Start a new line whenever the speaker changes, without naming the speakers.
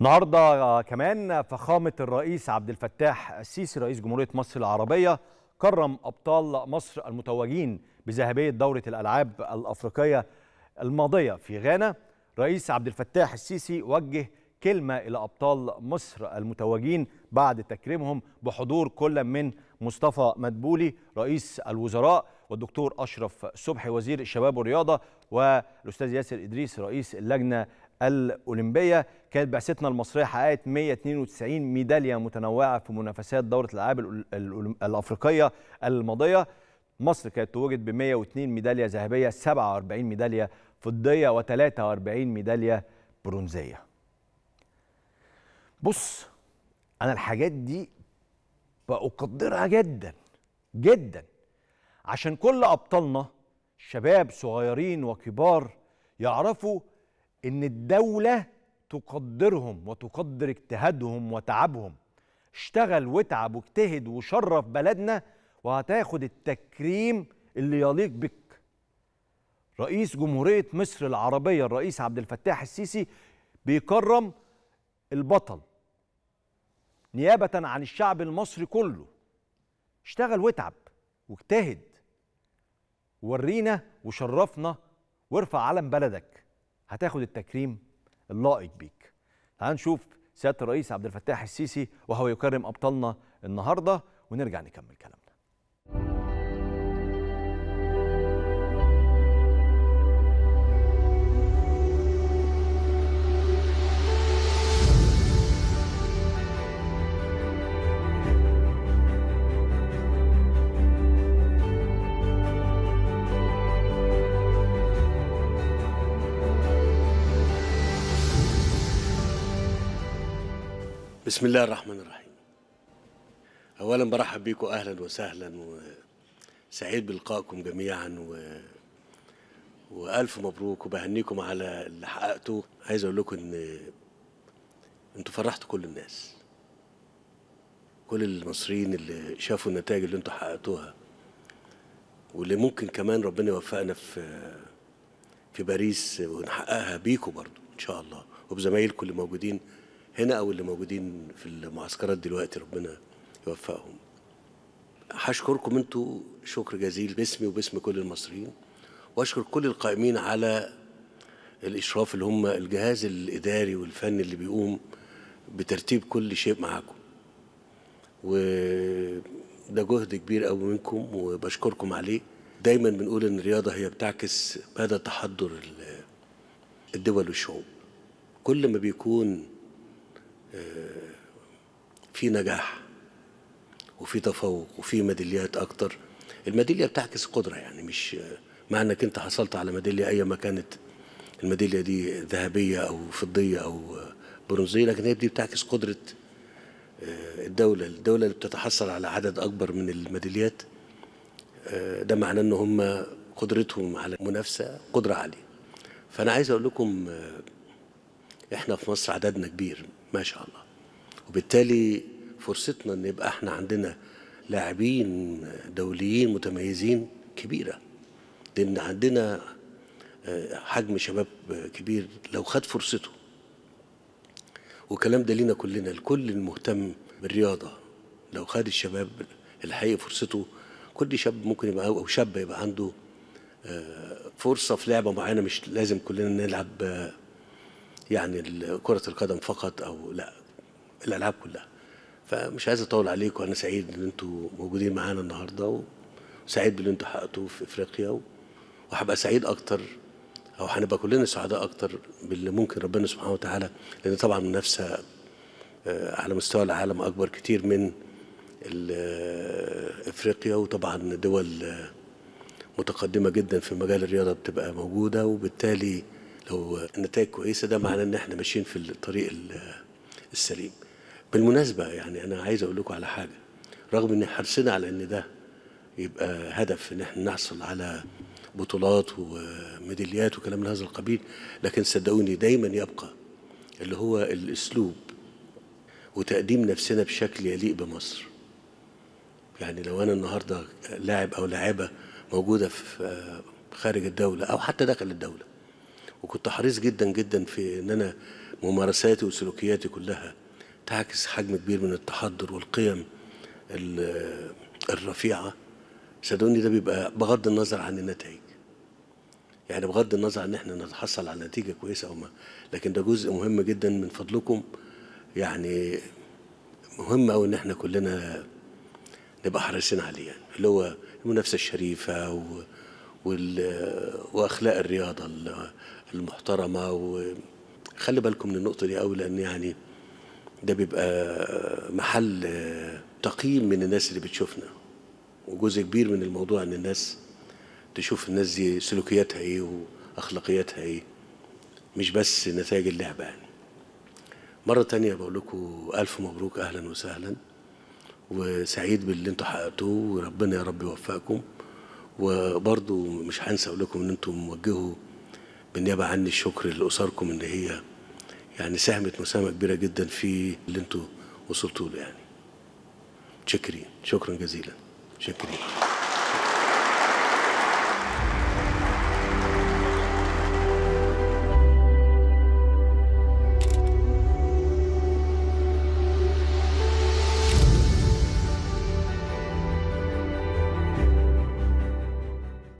النهارده كمان فخامه الرئيس عبد الفتاح السيسي رئيس جمهوريه مصر العربيه كرم ابطال مصر المتوجين بذهبيه دوره الالعاب الافريقيه الماضيه في غانا رئيس عبد الفتاح السيسي وجه كلمه الى ابطال مصر المتوجين بعد تكريمهم بحضور كل من مصطفى مدبولي رئيس الوزراء والدكتور اشرف صبحي وزير الشباب والرياضه والاستاذ ياسر ادريس رئيس اللجنه الأولمبية كانت بعثتنا المصرية حققت 192 ميدالية متنوعة في منافسات دورة الألعاب الأفريقية الماضية مصر كانت توجد ب 102 ميدالية ذهبية 47 ميدالية فضية و43 ميدالية برونزية بص أنا الحاجات دي بقدرها جدا جدا عشان كل أبطالنا شباب صغيرين وكبار يعرفوا ان الدوله تقدرهم وتقدر اجتهادهم وتعبهم اشتغل واتعب واجتهد وشرف بلدنا وهتاخد التكريم اللي يليق بك رئيس جمهورية مصر العربية الرئيس عبد الفتاح السيسي بيكرم البطل نيابة عن الشعب المصري كله اشتغل واتعب واجتهد ورينا وشرفنا وارفع علم بلدك هتاخد التكريم اللائق بيك تعال نشوف سياده الرئيس عبد الفتاح السيسي وهو يكرم ابطالنا النهارده ونرجع نكمل كلامنا
بسم الله الرحمن الرحيم أولا برحب بيكم أهلا وسهلا وسعيد بلقائكم جميعا و... وألف مبروك وبهنيكم على اللي حققتوه عايز أقول لكم إن أنتوا فرحتوا كل الناس كل المصريين اللي شافوا النتائج اللي أنتوا حققتوها واللي ممكن كمان ربنا يوفقنا في في باريس ونحققها بيكم برضو إن شاء الله وبزمايلكم اللي موجودين هنا او اللي موجودين في المعسكرات دلوقتي ربنا يوفقهم هشكركم انتوا شكر جزيل باسمي وباسم كل المصريين واشكر كل القائمين على الاشراف اللي هم الجهاز الاداري والفني اللي بيقوم بترتيب كل شيء معاكم وده جهد كبير قوي منكم وبشكركم عليه دايما بنقول ان الرياضه هي بتعكس مدى تحضر الدول والشعوب كل ما بيكون في نجاح وفي تفوق وفي ميداليات اكتر الميداليه بتعكس قدره يعني مش مع انك انت حصلت على ميداليه ايا ما كانت الميداليه دي ذهبيه او فضيه او برونزيه لكن هي دي بتعكس قدره آه، الدوله الدوله اللي بتتحصل على عدد اكبر من الميداليات آه، ده معناه ان هم قدرتهم على المنافسه قدره عاليه فانا عايز اقول لكم آه، احنا في مصر عددنا كبير ما شاء الله وبالتالي فرصتنا ان يبقى احنا عندنا لاعبين دوليين متميزين كبيره لان عندنا آه، حجم شباب كبير لو خد فرصته وكلام ده لينا كلنا الكل المهتم بالرياضه لو خد الشباب الحقيقه فرصته كل شاب ممكن يبقى او شاب يبقى عنده آه، فرصه في لعبه معينه مش لازم كلنا نلعب آه، يعني كرة القدم فقط أو لا الألعاب كلها فمش عايز أطول عليكم أنا سعيد إن أنتوا موجودين معانا النهاردة وسعيد باللي أنتوا حققتوه في إفريقيا وهبقى سعيد أكتر أو هنبقى كلنا سعداء أكتر باللي ممكن ربنا سبحانه وتعالى لأن طبعا المنافسة آه، على مستوى العالم أكبر كتير من آه، افريقيا وطبعا دول آه، متقدمه جدا في مجال الرياضه بتبقى موجوده وبالتالي لو النتائج كويسه ده معناه ان احنا ماشيين في الطريق السليم بالمناسبه يعني انا عايز اقول لكم على حاجه رغم ان حرصنا على ان ده يبقى هدف ان احنا نحصل على بطولات وميداليات وكلام من هذا القبيل لكن صدقوني دايما يبقى اللي هو الاسلوب وتقديم نفسنا بشكل يليق بمصر يعني لو انا النهارده لاعب او لاعبه موجوده في خارج الدوله او حتى داخل الدوله وكنت حريص جدا جدا في ان انا ممارساتي وسلوكياتي كلها تعكس حجم كبير من التحضر والقيم الرفيعه صدقوني ده بيبقى بغض النظر عن النتائج يعني بغض النظر عن ان احنا نتحصل على نتيجه كويسه او ما لكن ده جزء مهم جدا من فضلكم يعني مهم قوي ان احنا كلنا نبقى حريصين عليه يعني اللي هو المنافسه الشريفه و واخلاق الرياضه المحترمه وخلي بالكم من النقطه دي قوي لان يعني ده بيبقى محل تقييم من الناس اللي بتشوفنا وجزء كبير من الموضوع ان الناس تشوف الناس دي سلوكياتها ايه واخلاقياتها ايه مش بس نتائج اللعبه يعني مره تانية بقول لكم الف مبروك اهلا وسهلا وسعيد باللي انتوا حققتوه وربنا يا رب يوفقكم وبرضو مش هنسى اقول لكم ان انتم موجهوا بالنيابه عني الشكر لاسركم ان هي يعني ساهمت مساهمه كبيره جدا في اللي انتم وصلتوا له يعني شكرين شكرا جزيلا شكرا